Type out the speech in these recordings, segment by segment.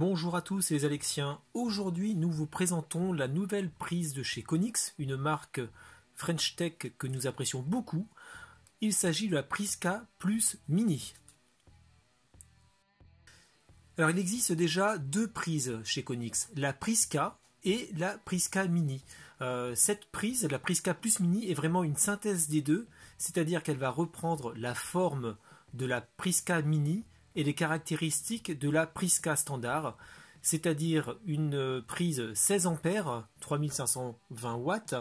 Bonjour à tous les Alexiens. Aujourd'hui, nous vous présentons la nouvelle prise de chez Konix, une marque French Tech que nous apprécions beaucoup. Il s'agit de la prise K plus Mini. Alors, il existe déjà deux prises chez Konix, la prise K et la prise Mini. Euh, cette prise, la prise plus Mini, est vraiment une synthèse des deux, c'est-à-dire qu'elle va reprendre la forme de la prise Mini, et les caractéristiques de la Prisca standard, c'est-à-dire une euh, prise 16 ampères, 3520 watts,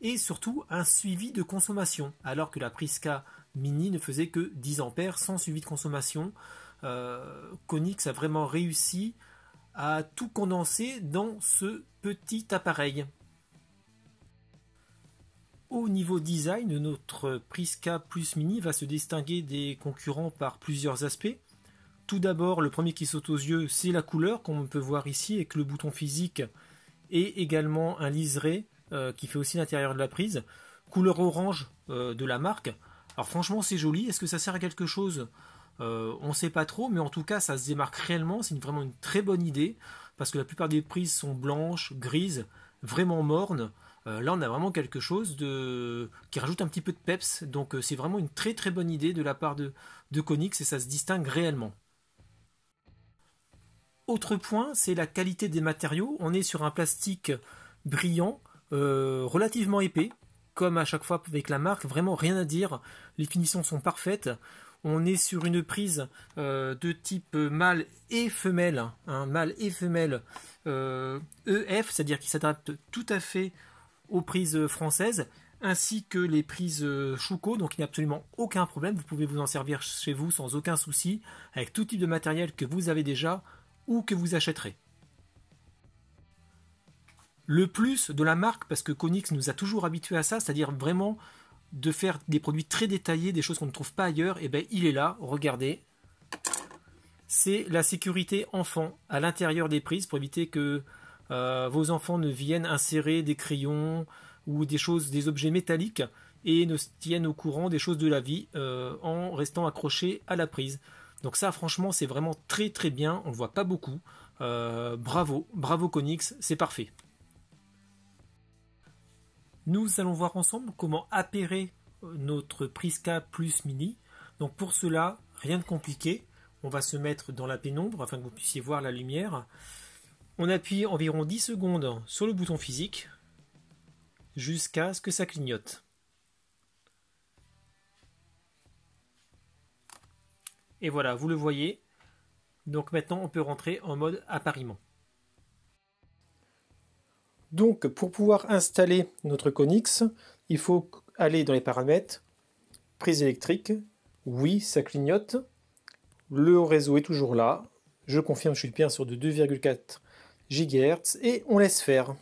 et surtout un suivi de consommation, alors que la Prisca mini ne faisait que 10 ampères sans suivi de consommation. Euh, Konix a vraiment réussi à tout condenser dans ce petit appareil. Au niveau design, notre Prisca Plus Mini va se distinguer des concurrents par plusieurs aspects. Tout d'abord, le premier qui saute aux yeux, c'est la couleur qu'on peut voir ici avec le bouton physique et également un liseré euh, qui fait aussi l'intérieur de la prise. Couleur orange euh, de la marque. Alors franchement, c'est joli. Est-ce que ça sert à quelque chose euh, On ne sait pas trop, mais en tout cas, ça se démarque réellement. C'est vraiment une très bonne idée parce que la plupart des prises sont blanches, grises, vraiment mornes. là, on a vraiment quelque chose de... qui rajoute un petit peu de peps. Donc, c'est vraiment une très très bonne idée de la part de, de Konix et ça se distingue réellement. Autre point, c'est la qualité des matériaux. On est sur un plastique brillant, euh, relativement épais, comme à chaque fois avec la marque, vraiment rien à dire. Les finitions sont parfaites. On est sur une prise euh, de type mâle et femelle, hein, mâle et femelle EF, euh, e c'est-à-dire qui s'adapte tout à fait aux prises françaises, ainsi que les prises Schuko, donc il n'y a absolument aucun problème, vous pouvez vous en servir chez vous sans aucun souci, avec tout type de matériel que vous avez déjà, ou que vous achèterez. Le plus de la marque, parce que Konix nous a toujours habitués à ça, c'est-à-dire vraiment de faire des produits très détaillés, des choses qu'on ne trouve pas ailleurs, et eh bien il est là, regardez. C'est la sécurité enfant à l'intérieur des prises pour éviter que euh, vos enfants ne viennent insérer des crayons ou des choses, des objets métalliques et ne tiennent au courant des choses de la vie euh, en restant accrochés à la prise. Donc ça, franchement, c'est vraiment très très bien. On le voit pas beaucoup. Euh, bravo, bravo Konix, c'est parfait. Nous allons voir ensemble comment appairer euh, notre Prisca Plus Mini. Donc pour cela, rien de compliqué. On va se mettre dans la pénombre afin que vous puissiez voir la lumière. On appuie environ 10 secondes sur le bouton physique jusqu'à ce que ça clignote. Et voilà, vous le voyez. Donc maintenant, on peut rentrer en mode appariement. Donc, pour pouvoir installer notre Conix, il faut aller dans les paramètres, prise électrique, oui, ça clignote, le réseau est toujours là, je confirme, je suis bien sur de 2,4 GHz, et on laisse faire.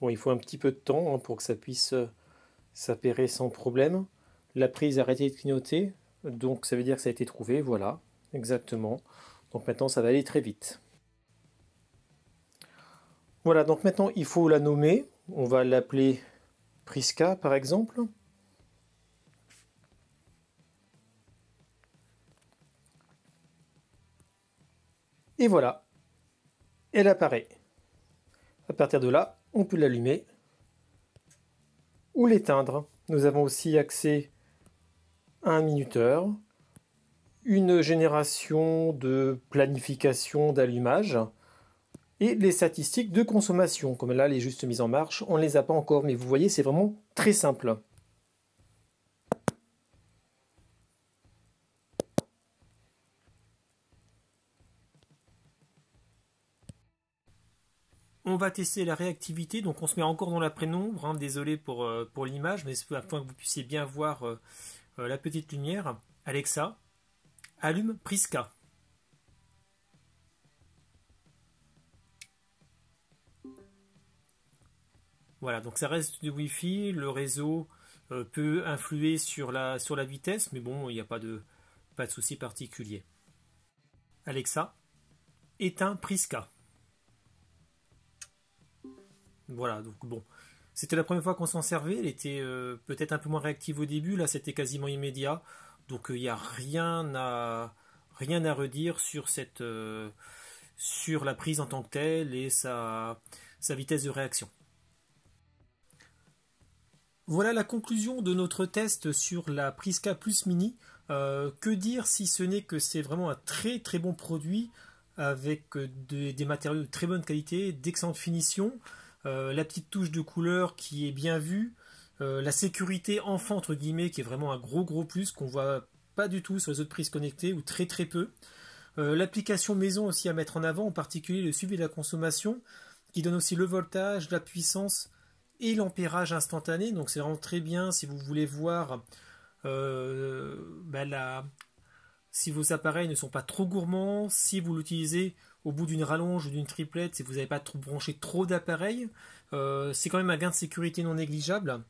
Bon, il faut un petit peu de temps hein, pour que ça puisse euh, s'appairer sans problème. La prise a arrêté de clignoter, donc ça veut dire que ça a été trouvé, voilà, exactement. Donc maintenant ça va aller très vite. Voilà, donc maintenant il faut la nommer. On va l'appeler Prisca par exemple. Et voilà, elle apparaît. À partir de là, on peut l'allumer ou l'éteindre. Nous avons aussi accès à un minuteur, une génération de planification d'allumage et les statistiques de consommation. Comme là, les justes mises en marche, on ne les a pas encore, mais vous voyez, c'est vraiment très simple. on va tester la réactivité, donc on se met encore dans la prénombre, hein. désolé pour, euh, pour l'image, mais c'est afin que vous puissiez bien voir euh, euh, la petite lumière. Alexa, allume Prisca. Voilà, donc ça reste du Wi-Fi, le réseau peut influer sur la, sur la vitesse, mais bon, il n'y a pas de, pas de souci particulier. Alexa, éteins Prisca. Voilà, donc bon. C'était la première fois qu'on s'en servait, elle était euh, peut-être un peu moins réactive au début, là c'était quasiment immédiat, donc euh, il n'y a rien à, rien à redire euh, sur, la prise en tant que telle et sa, vitesse de réaction. Voilà la conclusion de notre test sur la Prisca Plus Mini. que dire si ce n'est que c'est vraiment un très très bon produit avec des matériaux de très bonne qualité, d'excellente finition. Euh, la petite touche de couleur qui est bien vue, euh, la sécurité enfant entre guillemets qui est vraiment un gros gros plus qu'on voit pas du tout sur les autres prises connectées ou très très peu. Euh, l'application maison aussi à mettre en avant, en particulier le suivi de la consommation, qui donne aussi le voltage, la puissance et l'ampérage instantané. Donc c'est vraiment très bien si vous voulez voir bah, la, si vos appareils ne sont pas trop gourmands, si vous l'utilisez au bout d'une rallonge ou d'une triplette, si vous n'avez pas trop branché trop d'appareils, euh, c'est quand même un gain de sécurité non négligeable.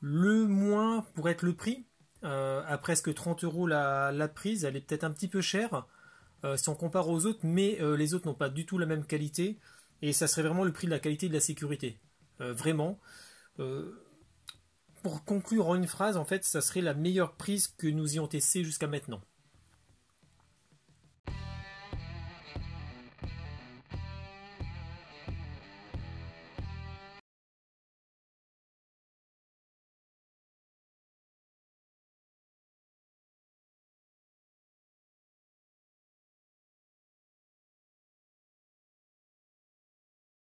Le moins pourrait être le prix. Euh, à presque 30 euros la, prise, elle est peut-être un petit peu chère euh, si on compare aux autres, mais les autres n'ont pas du tout la même qualité et ça serait vraiment le prix de la qualité et de la sécurité. vraiment pour conclure en une phrase, en fait, ça serait la meilleure prise que nous ayons testée jusqu'à maintenant.